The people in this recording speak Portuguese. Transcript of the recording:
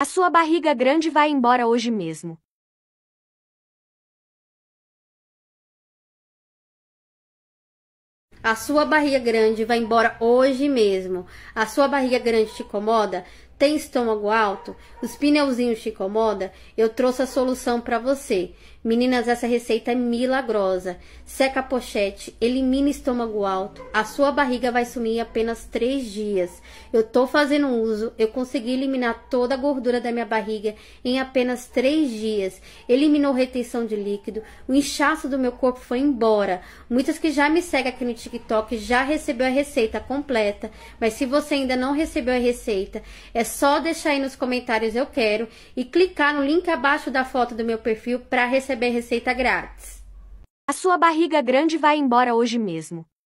A sua barriga grande vai embora hoje mesmo. A sua barriga grande vai embora hoje mesmo. A sua barriga grande te incomoda? Tem estômago alto? Os pneuzinhos te incomoda? Eu trouxe a solução para você. Meninas, essa receita é milagrosa. Seca a pochete, elimina estômago alto. A sua barriga vai sumir em apenas 3 dias. Eu tô fazendo uso, eu consegui eliminar toda a gordura da minha barriga em apenas 3 dias. Eliminou retenção de líquido, o inchaço do meu corpo foi embora. Muitas que já me seguem aqui no TikTok já recebeu a receita completa, mas se você ainda não recebeu a receita, é só deixar aí nos comentários eu quero e clicar no link abaixo da foto do meu perfil para receber receita grátis. A sua barriga grande vai embora hoje mesmo.